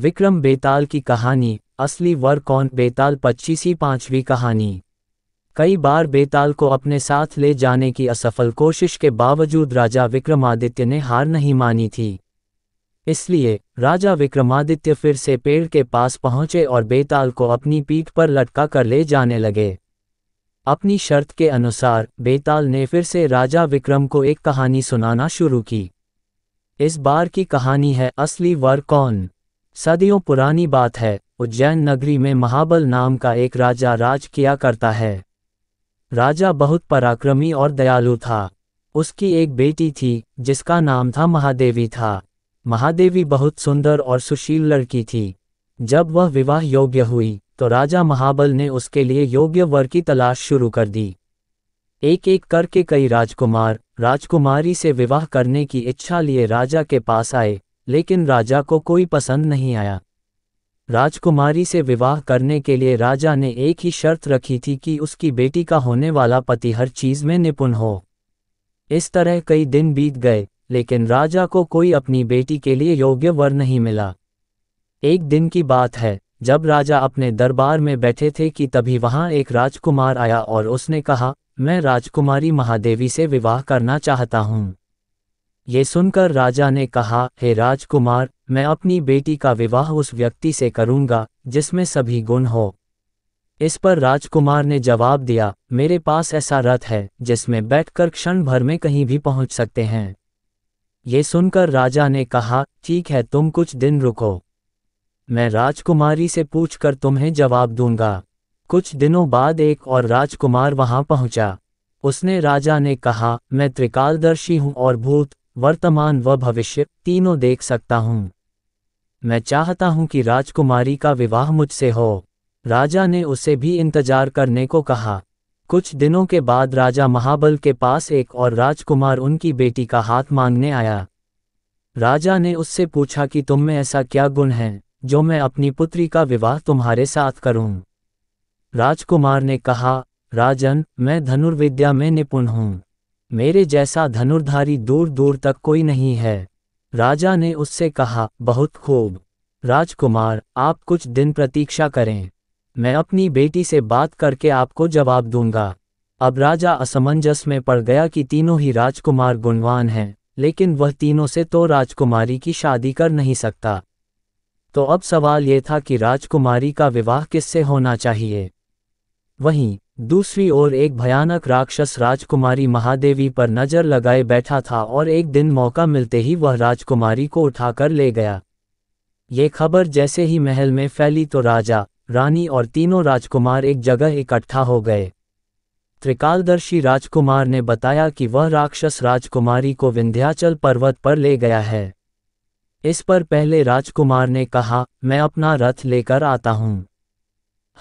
विक्रम बेताल की कहानी असली वर कौन बेताल पच्चीसी पांचवी कहानी कई बार बेताल को अपने साथ ले जाने की असफल कोशिश के बावजूद राजा विक्रमादित्य ने हार नहीं मानी थी इसलिए राजा विक्रमादित्य फिर से पेड़ के पास पहुंचे और बेताल को अपनी पीठ पर लटका कर ले जाने लगे अपनी शर्त के अनुसार बेताल ने फिर से राजा विक्रम को एक कहानी सुनाना शुरू की इस बार की कहानी है असली वर कौन सदियों पुरानी बात है उज्जैन नगरी में महाबल नाम का एक राजा राज किया करता है राजा बहुत पराक्रमी और दयालु था उसकी एक बेटी थी जिसका नाम था महादेवी था महादेवी बहुत सुंदर और सुशील लड़की थी जब वह विवाह योग्य हुई तो राजा महाबल ने उसके लिए योग्य वर की तलाश शुरू कर दी एक एक करके कई राजकुमार राजकुमारी से विवाह करने की इच्छा लिए राजा के पास आए लेकिन राजा को कोई पसंद नहीं आया राजकुमारी से विवाह करने के लिए राजा ने एक ही शर्त रखी थी कि उसकी बेटी का होने वाला पति हर चीज में निपुण हो इस तरह कई दिन बीत गए लेकिन राजा को कोई अपनी बेटी के लिए योग्य वर नहीं मिला एक दिन की बात है जब राजा अपने दरबार में बैठे थे कि तभी वहां एक राजकुमार आया और उसने कहा मैं राजकुमारी महादेवी से विवाह करना चाहता हूँ ये सुनकर राजा ने कहा हे राजकुमार मैं अपनी बेटी का विवाह उस व्यक्ति से करूंगा जिसमें सभी गुण हो इस पर राजकुमार ने जवाब दिया मेरे पास ऐसा रथ है जिसमें बैठकर क्षण भर में कहीं भी पहुंच सकते हैं ये सुनकर राजा ने कहा ठीक है तुम कुछ दिन रुको मैं राजकुमारी से पूछकर तुम्हें जवाब दूंगा कुछ दिनों बाद एक और राजकुमार वहां पहुंचा उसने राजा ने कहा मैं त्रिकालदर्शी हूं और भूत वर्तमान व भविष्य तीनों देख सकता हूँ मैं चाहता हूँ कि राजकुमारी का विवाह मुझसे हो राजा ने उसे भी इंतजार करने को कहा कुछ दिनों के बाद राजा महाबल के पास एक और राजकुमार उनकी बेटी का हाथ मांगने आया राजा ने उससे पूछा कि तुम में ऐसा क्या गुण है जो मैं अपनी पुत्री का विवाह तुम्हारे साथ करूं? राजकुमार ने कहा राजन मैं धनुर्विद्या में निपुण हूं मेरे जैसा धनुर्धारी दूर दूर तक कोई नहीं है राजा ने उससे कहा बहुत खूब राजकुमार आप कुछ दिन प्रतीक्षा करें मैं अपनी बेटी से बात करके आपको जवाब दूंगा अब राजा असमंजस में पड़ गया कि तीनों ही राजकुमार गुणवान हैं लेकिन वह तीनों से तो राजकुमारी की शादी कर नहीं सकता तो अब सवाल ये था कि राजकुमारी का विवाह किससे होना चाहिए वहीं दूसरी ओर एक भयानक राक्षस राजकुमारी महादेवी पर नजर लगाए बैठा था और एक दिन मौका मिलते ही वह राजकुमारी को उठाकर ले गया ये खबर जैसे ही महल में फैली तो राजा रानी और तीनों राजकुमार एक जगह इकट्ठा हो गए त्रिकालदर्शी राजकुमार ने बताया कि वह राक्षस राजकुमारी को विंध्याचल पर्वत पर ले गया है इस पर पहले राजकुमार ने कहा मैं अपना रथ लेकर आता हूँ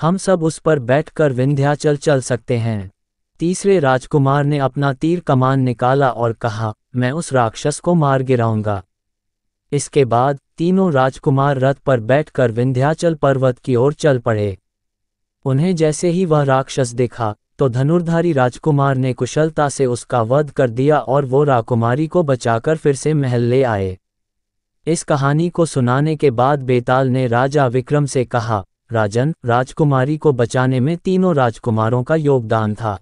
हम सब उस पर बैठकर विंध्याचल चल सकते हैं तीसरे राजकुमार ने अपना तीर कमान निकाला और कहा मैं उस राक्षस को मार गिराऊंगा इसके बाद तीनों राजकुमार रथ पर बैठकर विंध्याचल पर्वत की ओर चल पड़े उन्हें जैसे ही वह राक्षस देखा तो धनुर्धारी राजकुमार ने कुशलता से उसका वध कर दिया और वो राकुमारी को बचाकर फिर से महल ले आए इस कहानी को सुनाने के बाद बेताल ने राजा विक्रम से कहा राजन राजकुमारी को बचाने में तीनों राजकुमारों का योगदान था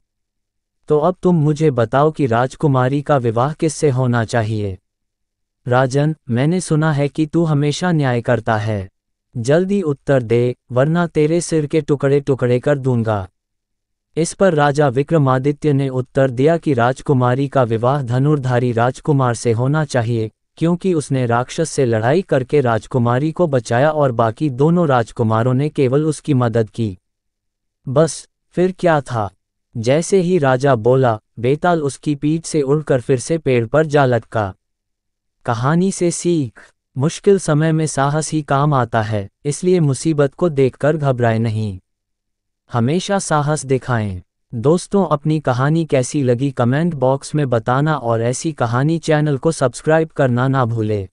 तो अब तुम मुझे बताओ कि राजकुमारी का विवाह किससे होना चाहिए राजन मैंने सुना है कि तू हमेशा न्याय करता है जल्दी उत्तर दे वरना तेरे सिर के टुकड़े टुकड़े कर दूंगा इस पर राजा विक्रमादित्य ने उत्तर दिया कि राजकुमारी का विवाह धनुर्धारी राजकुमार से होना चाहिए क्योंकि उसने राक्षस से लड़ाई करके राजकुमारी को बचाया और बाकी दोनों राजकुमारों ने केवल उसकी मदद की बस फिर क्या था जैसे ही राजा बोला बेताल उसकी पीठ से उड़कर फिर से पेड़ पर जा लटका कहानी से सीख मुश्किल समय में साहस ही काम आता है इसलिए मुसीबत को देखकर घबराए नहीं हमेशा साहस दिखाएं दोस्तों अपनी कहानी कैसी लगी कमेंट बॉक्स में बताना और ऐसी कहानी चैनल को सब्सक्राइब करना ना भूलें